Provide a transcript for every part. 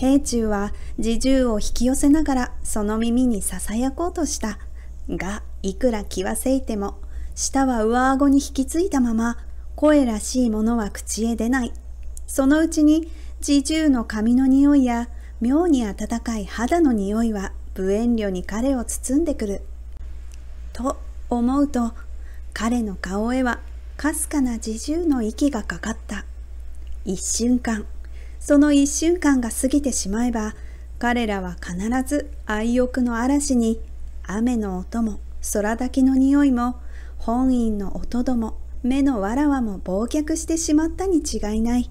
平中は自重を引き寄せながらその耳にささやこうとした。が、いくら気はせいても、舌は上顎に引きついたまま、声らしいものは口へ出ない。そのうちに、自重の髪の匂いや、妙に温かい肌の匂いは、無遠慮に彼を包んでくる。と思うと、彼の顔へは、かすかな自重の息がかかった。一瞬間、その1週間が過ぎてしまえば彼らは必ず愛欲の嵐に雨の音も空炊きの匂いも本院の音ども目のわらわも忘却してしまったに違いない。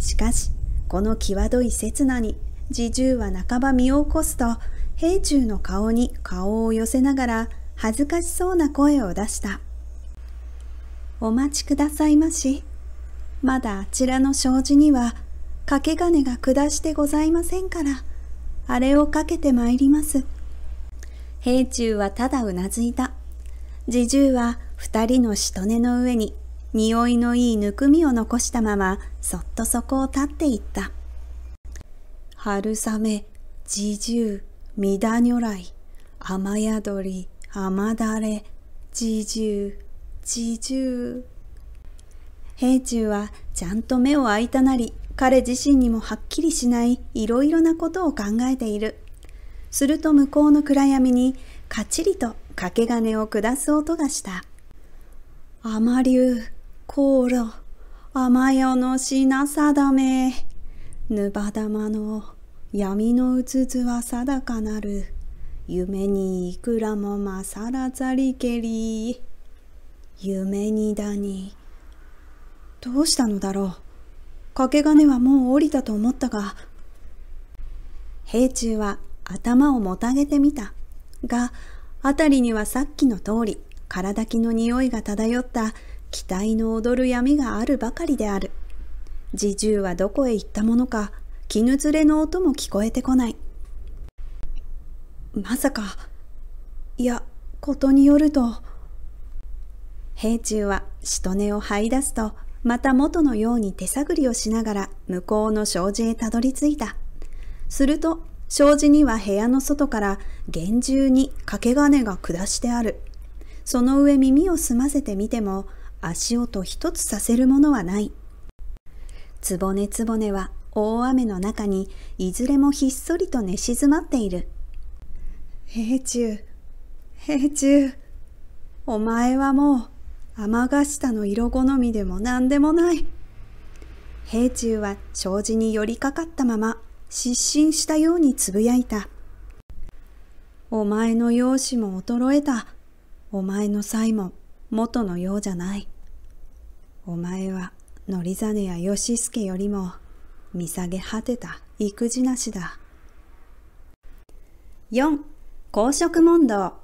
しかしこの際どい刹那に侍従は半ば身を起こすと兵中の顔に顔を寄せながら恥ずかしそうな声を出した。お待ちくださいまし。まだあちらの障子には掛け金が下してございませんから、あれをかけてまいります。平中はただうなずいた。侍従は二人のしとねの上に、匂いのいいぬくみを残したまま、そっとそこを立っていった。春雨、侍従、三田如来、雨宿り、雨だれ、侍従、侍従。平中はちゃんと目を開いたなり、彼自身にもはっきりしないいろいろなことを考えている。すると向こうの暗闇にカチリと掛け金を下す音がした。あまりゅう、こ夜の品定め。ぬばの闇のうつつは定かなる。夢にいくらもまさらざりけり。夢にだに。どうしたのだろう掛け金はもう降りたと思ったが、平中は頭をもたげてみた。が、辺りにはさっきの通り、体きの匂いが漂った期待の踊る闇があるばかりである。侍従はどこへ行ったものか、絹連れの音も聞こえてこない。まさか、いや、ことによると、平中はしとねを這い出すとまた元のように手探りをしながら向こうの障子へたどり着いた。すると、障子には部屋の外から厳重に掛け金が下してある。その上耳を澄ませてみても足音一つさせるものはない。つぼねつぼねは大雨の中にいずれもひっそりと寝静まっている。平中、平中、お前はもう天が下の色好みでも何でもない。平中は障子に寄りかかったまま失神したようにつぶやいた。お前の容姿も衰えた。お前の才も元のようじゃない。お前はざねや義助よりも見下げ果てた育児なしだ。4. 公職問答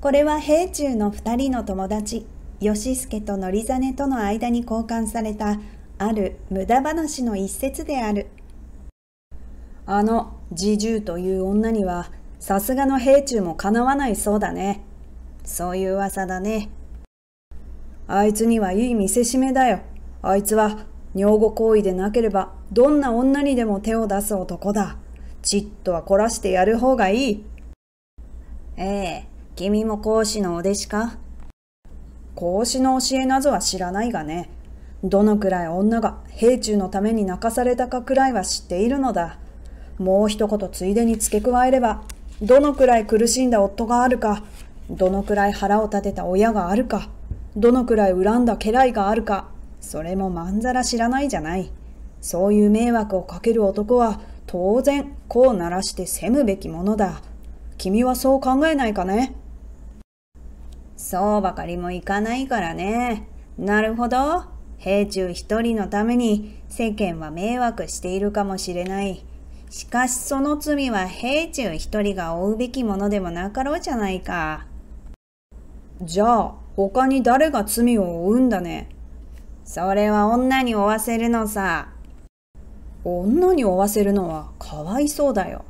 これは平中の2人の友達義助と則実との間に交換されたある無駄話の一節であるあの侍従という女にはさすがの兵中もかなわないそうだねそういう噂だねあいつにはいい見せしめだよあいつは女房行為でなければどんな女にでも手を出す男だちっとは凝らしてやる方がいいええ君も講師のお弟子か孔子の教えなぞは知らないがね。どのくらい女が兵中のために泣かされたかくらいは知っているのだ。もう一言ついでに付け加えれば、どのくらい苦しんだ夫があるか、どのくらい腹を立てた親があるか、どのくらい恨んだ家来があるか、それもまんざら知らないじゃない。そういう迷惑をかける男は当然こうならして責むべきものだ。君はそう考えないかねそうばかりもいかないからね。なるほど。兵中一人のために世間は迷惑しているかもしれない。しかしその罪は兵中一人が負うべきものでもなかろうじゃないか。じゃあ、他に誰が罪を負うんだね。それは女に負わせるのさ。女に負わせるのはかわいそうだよ。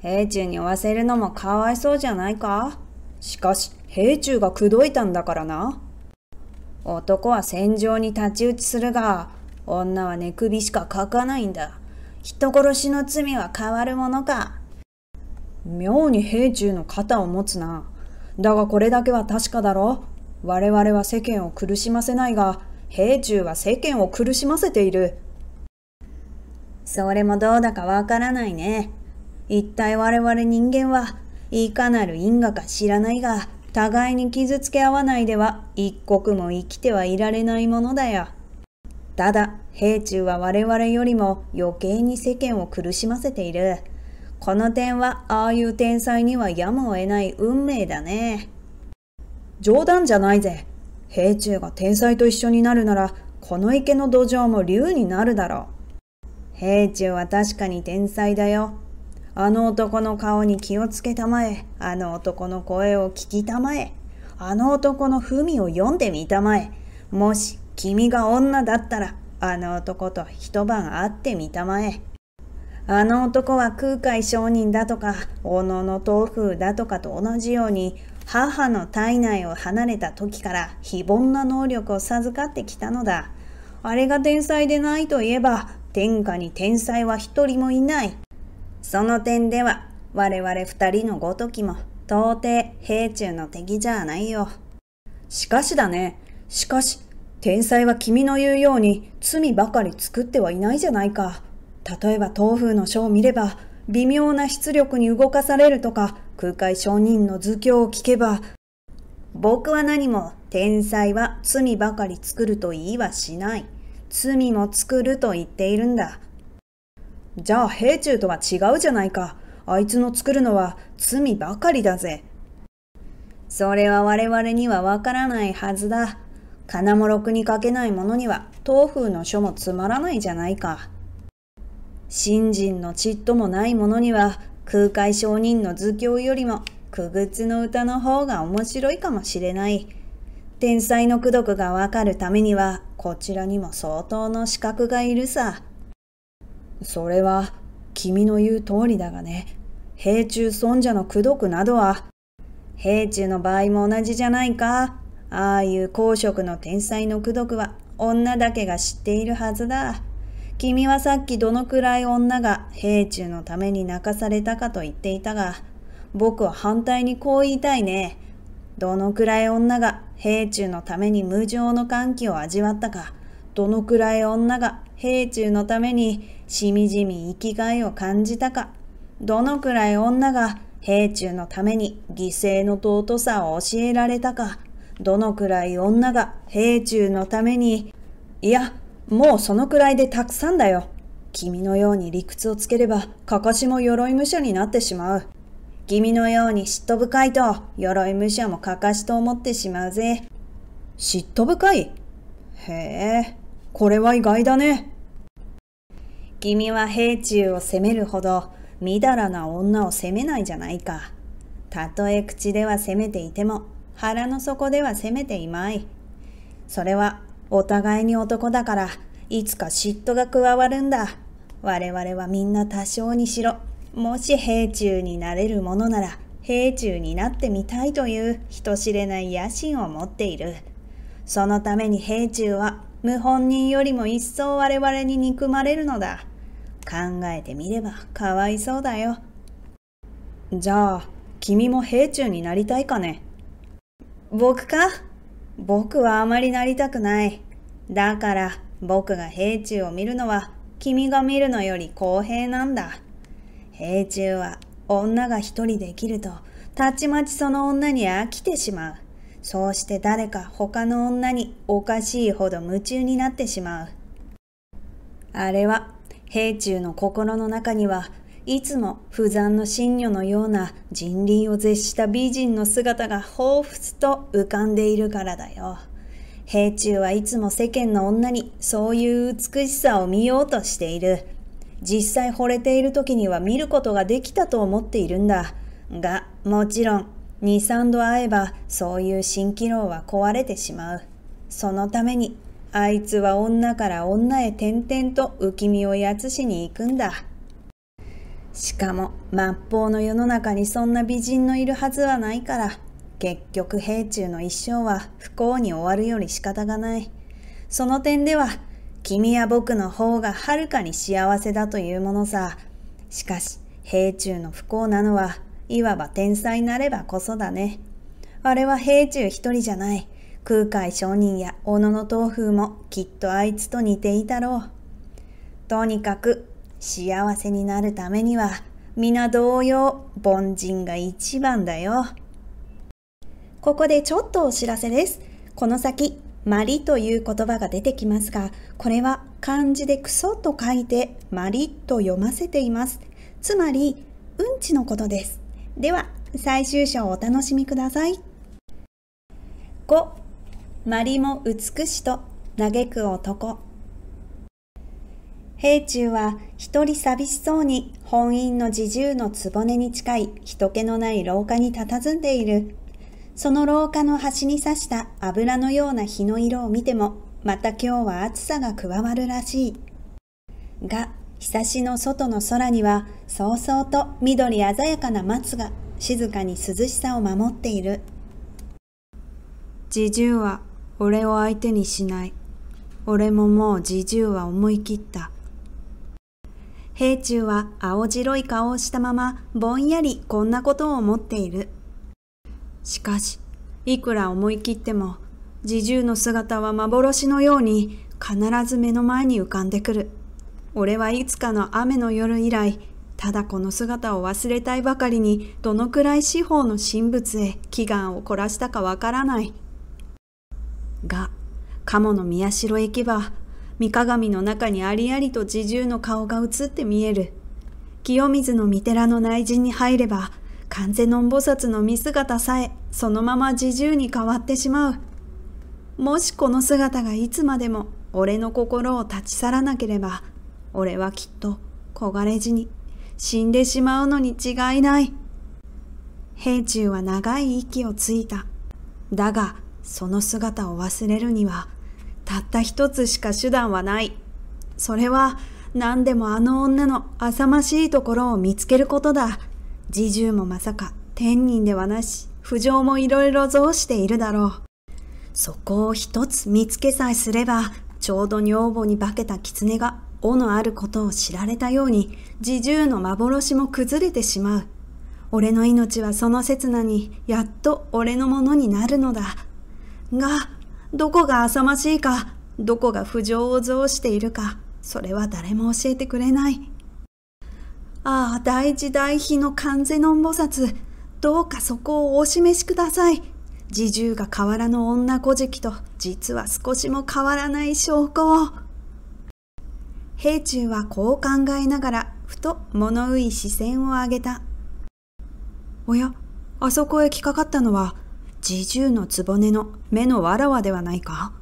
兵中に負わせるのもかわいそうじゃないかしかし、兵中が口説いたんだからな。男は戦場に太刀打ちするが、女は寝首しか書かないんだ。人殺しの罪は変わるものか。妙に兵中の肩を持つな。だがこれだけは確かだろ。我々は世間を苦しませないが、兵中は世間を苦しませている。それもどうだかわからないね。一体我々人間はいかなる因果か知らないが、互いに傷つけ合わないでは一刻も生きてはいられないものだよ。ただ、兵中は我々よりも余計に世間を苦しませている。この点はああいう天才にはやむを得ない運命だね。冗談じゃないぜ。兵中が天才と一緒になるなら、この池の土壌も竜になるだろう。兵中は確かに天才だよ。あの男の顔に気をつけたまえ、あの男の声を聞きたまえ、あの男の文を読んでみたまえ、もし君が女だったら、あの男と一晩会ってみたまえ。あの男は空海商人だとか、小野の豆腐だとかと同じように、母の体内を離れた時から非凡な能力を授かってきたのだ。あれが天才でないといえば、天下に天才は一人もいない。その点では我々二人のごときも到底兵中の敵じゃないよ。しかしだね。しかし、天才は君の言うように罪ばかり作ってはいないじゃないか。例えば東風の書を見れば、微妙な出力に動かされるとか、空海商人の図教を聞けば、僕は何も天才は罪ばかり作ると言いはしない。罪も作ると言っているんだ。じゃあ兵中とは違うじゃないか。あいつの作るのは罪ばかりだぜ。それは我々にはわからないはずだ。金もろくに書けない者には、東風の書もつまらないじゃないか。信心のちっともない者には、空海上人の図形よりも、く靴の歌の方が面白いかもしれない。天才の功徳がわかるためには、こちらにも相当の資格がいるさ。それは君の言う通りだがね、平中尊者の功徳などは、平中の場合も同じじゃないか。ああいう公職の天才の功徳は女だけが知っているはずだ。君はさっきどのくらい女が平中のために泣かされたかと言っていたが、僕は反対にこう言いたいね。どのくらい女が平中のために無情の歓喜を味わったか、どのくらい女が平中のためにしみじみ生きがいを感じたか、どのくらい女が兵中のために犠牲の尊さを教えられたか、どのくらい女が兵中のために、いや、もうそのくらいでたくさんだよ。君のように理屈をつければ、かかしも鎧武者になってしまう。君のように嫉妬深いと、鎧武者もかかしと思ってしまうぜ。嫉妬深いへえ、これは意外だね。君は兵中を責めるほど、みだらな女を責めないじゃないか。たとえ口では責めていても、腹の底では責めていまい。それは、お互いに男だから、いつか嫉妬が加わるんだ。我々はみんな多少にしろ、もし兵中になれるものなら、兵中になってみたいという人知れない野心を持っている。そのために兵中は、謀本人よりも一層我々に憎まれるのだ。考えてみればかわいそうだよ。じゃあ、君も兵中になりたいかね僕か僕はあまりなりたくない。だから僕が兵中を見るのは君が見るのより公平なんだ。兵中は女が一人できるとたちまちその女に飽きてしまう。そうして誰か他の女におかしいほど夢中になってしまう。あれは兵中の心の中にはいつも不残の神女のような人倫を絶した美人の姿が彷彿と浮かんでいるからだよ。兵中はいつも世間の女にそういう美しさを見ようとしている。実際惚れている時には見ることができたと思っているんだ。が、もちろん、2、3度会えばそういう蜃気楼は壊れてしまう。そのためにあいつは女から女へ転々と浮き身をやつしに行くんだ。しかも、末法の世の中にそんな美人のいるはずはないから、結局兵中の一生は不幸に終わるより仕方がない。その点では、君や僕の方がはるかに幸せだというものさ。しかし、兵中の不幸なのは、いわば天才なればこそだね。あれは兵中一人じゃない。空海上人や小野の東風もきっとあいつと似ていたろう。とにかく幸せになるためには皆同様凡人が一番だよ。ここでちょっとお知らせです。この先、まりという言葉が出てきますが、これは漢字でクソと書いてまりと読ませています。つまり、うんちのことです。では、最終章をお楽しみください。5、まりも美しと嘆く男。平中は一人寂しそうに本院の侍従の壺に近い人気のない廊下に佇んでいる。その廊下の端に刺した油のような火の色を見ても、また今日は暑さが加わるらしい。が、日差しの外の空には、そうそうと緑鮮やかな松が静かに涼しさを守っている。侍従は俺を相手にしない。俺ももう自重は思い切った。兵中は青白い顔をしたままぼんやりこんなことを思っている。しかし、いくら思い切っても、自重の姿は幻のように必ず目の前に浮かんでくる。俺はいつかの雨の夜以来、ただこの姿を忘れたいばかりにどのくらい四方の神仏へ祈願を凝らしたかわからない。が、鴨の宮代へ行けば、三鏡の中にありありと自重の顔が映って見える。清水の御寺の内陣に入れば、完全音菩薩の見姿さえ、そのまま自重に変わってしまう。もしこの姿がいつまでも俺の心を立ち去らなければ、俺はきっと焦がれ死に死んでしまうのに違いない。平中は長い息をついた。だが、その姿を忘れるには、たった一つしか手段はない。それは、何でもあの女の浅ましいところを見つけることだ。侍従もまさか天人ではなし、不条もいろいろ増しているだろう。そこを一つ見つけさえすれば、ちょうど女房に化けた狐が尾のあることを知られたように、侍従の幻も崩れてしまう。俺の命はその刹那に、やっと俺のものになるのだ。が、どこが浅ましいか、どこが不浄を増しているか、それは誰も教えてくれない。ああ、大事大秘の完全の菩薩、どうかそこをお示しください。侍従が変わらぬ女小じと、実は少しも変わらない証拠を。平中はこう考えながら、ふと物憂い視線を上げた。おや、あそこへ来かかったのは、侍従の局の目のわらわではないか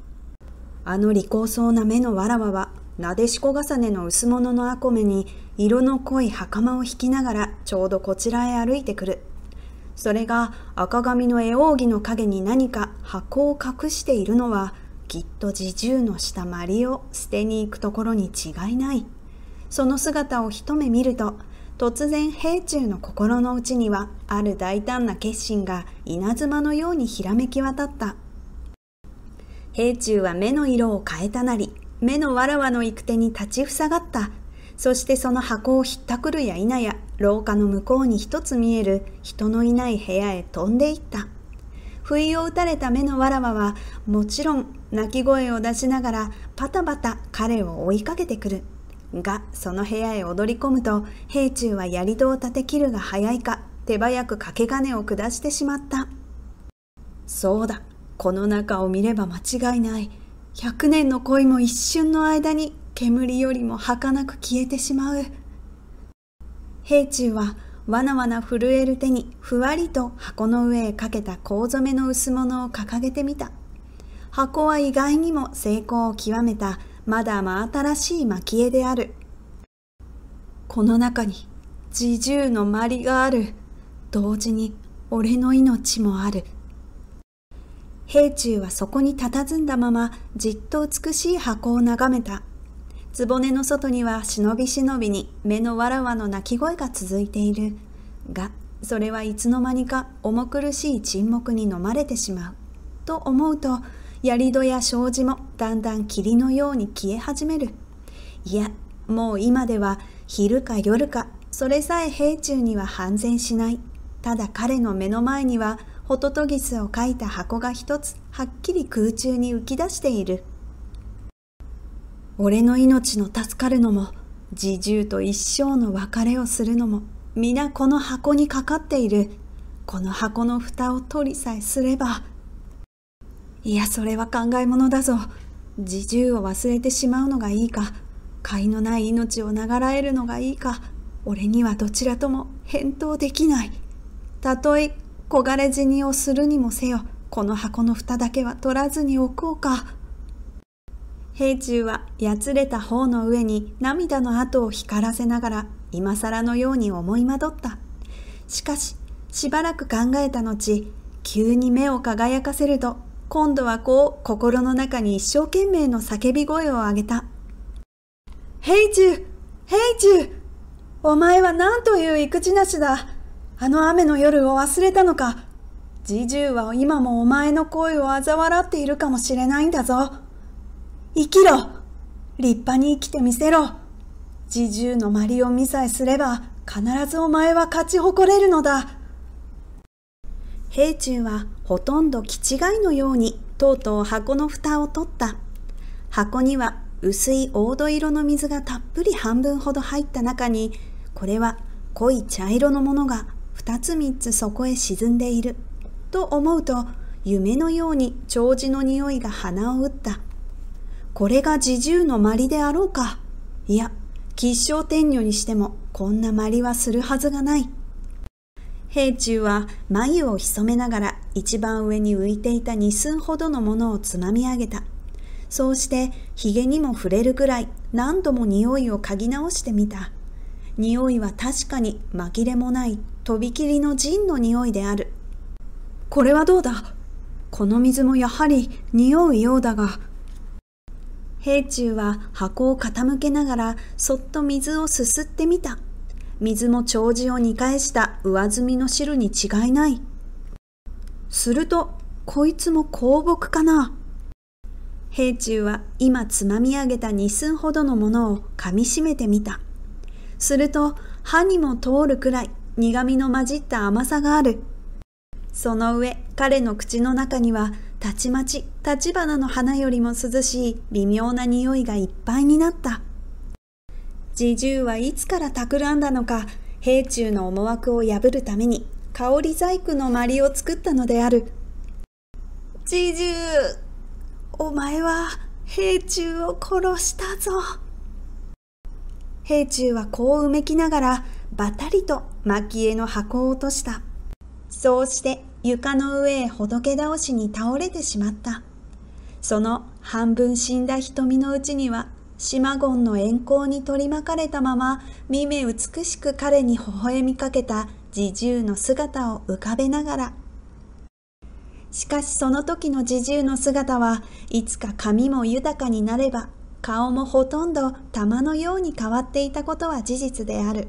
あの利口そうな目のわらわは、なでしこ重ねの薄物のあこめに、色の濃い袴を引きながら、ちょうどこちらへ歩いてくる。それが赤髪の絵扇の影に何か箱を隠しているのは、きっと自重の下まりを捨てに行くところに違いない。その姿を一目見ると、突然平中の心の内にはある大胆な決心が稲妻のようにひらめき渡った平中は目の色を変えたなり目のわらわの行く手に立ちふさがったそしてその箱をひったくるや否や廊下の向こうに一つ見える人のいない部屋へ飛んでいった不意を打たれた目のわらわはもちろん泣き声を出しながらパタパタ彼を追いかけてくる。がその部屋へ踊り込むと兵中は槍戸を立て切るが早いか手早く掛け金を下してしまったそうだこの中を見れば間違いない100年の恋も一瞬の間に煙よりも儚く消えてしまう兵中はわなわな震える手にふわりと箱の上へかけた香染めの薄物を掲げてみた箱は意外にも成功を極めたまだ真新しい蒔絵である。この中に自重のまりがある。同時に俺の命もある。平中はそこに佇んだままじっと美しい箱を眺めた。壺の外には忍び忍びに目のわらわの鳴き声が続いている。が、それはいつの間にか重苦しい沈黙に飲まれてしまう。と思うと、槍戸や障子もだんだん霧のように消え始める。いや、もう今では昼か夜か、それさえ平中には半然しない。ただ彼の目の前にはホトトギスを描いた箱が一つはっきり空中に浮き出している。俺の命の助かるのも、自重と一生の別れをするのも、皆この箱にかかっている。この箱の蓋を取りさえすれば、いやそれは考えものだぞ自重を忘れてしまうのがいいか甲斐のない命を長らえるのがいいか俺にはどちらとも返答できないたとえ焦がれ死にをするにもせよこの箱の蓋だけは取らずに置こうか平中はやつれた方の上に涙の跡を光らせながら今更のように思いまどったしかししばらく考えた後急に目を輝かせると今度はこう心の中に一生懸命の叫び声を上げた。ヘイジューヘイジューお前は何という育児なしだあの雨の夜を忘れたのかジジューは今もお前の声を嘲笑っているかもしれないんだぞ。生きろ立派に生きてみせろジジューのまりを見さえすれば必ずお前は勝ち誇れるのだ兵中はほとんど気違いのようにとうとう箱の蓋を取った箱には薄い黄土色の水がたっぷり半分ほど入った中にこれは濃い茶色のものが2つ3つそこへ沈んでいると思うと夢のように長寿の匂いが鼻を打ったこれが侍従のまりであろうかいや吉祥天女にしてもこんなまりはするはずがない兵中は眉を潜めながら一番上に浮いていた2寸ほどのものをつまみ上げた。そうしてひげにも触れるくらい何度も匂いを嗅ぎ直してみた。匂いは確かに紛れもないとびきりの陣の匂いである。これはどうだこの水もやはり匂うようだが。兵中は箱を傾けながらそっと水をすすってみた。水も長寿を煮返した上澄みの汁に違いない。すると、こいつも香木かな。兵中は今つまみ上げた二寸ほどのものを噛みしめてみた。すると、歯にも通るくらい苦味の混じった甘さがある。その上、彼の口の中には、たちまち、立花の花よりも涼しい微妙な匂いがいっぱいになった。侍従はいつから企んだのか兵中の思惑を破るために香り細工のまりを作ったのである侍従お前は兵中を殺したぞ兵中はこううめきながらばたりと蒔絵の箱を落としたそうして床の上へほどけ倒しに倒れてしまったその半分死んだ瞳のうちには島言の遠行に取り巻かれたまま、見目美しく彼に微笑みかけた侍従の姿を浮かべながら。しかしその時の侍従の姿はいつか髪も豊かになれば、顔もほとんど玉のように変わっていたことは事実である。